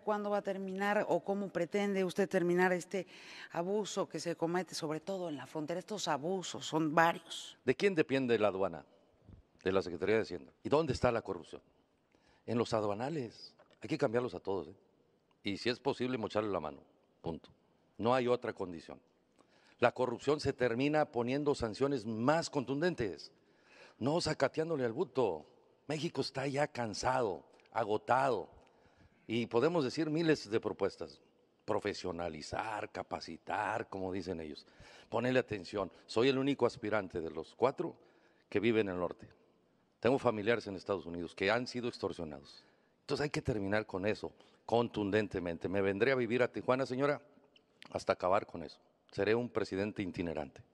¿Cuándo va a terminar o cómo pretende usted terminar este abuso que se comete, sobre todo en la frontera? Estos abusos son varios. ¿De quién depende la aduana? De la Secretaría de Hacienda. ¿Y dónde está la corrupción? En los aduanales. Hay que cambiarlos a todos. ¿eh? Y si es posible, mocharle la mano. Punto. No hay otra condición. La corrupción se termina poniendo sanciones más contundentes, no sacateándole al buto México está ya cansado, agotado y podemos decir miles de propuestas. Profesionalizar, capacitar, como dicen ellos. Ponerle atención. Soy el único aspirante de los cuatro que vive en el norte. Tengo familiares en Estados Unidos que han sido extorsionados. Entonces hay que terminar con eso contundentemente. Me vendré a vivir a Tijuana, señora, hasta acabar con eso. Seré un presidente itinerante.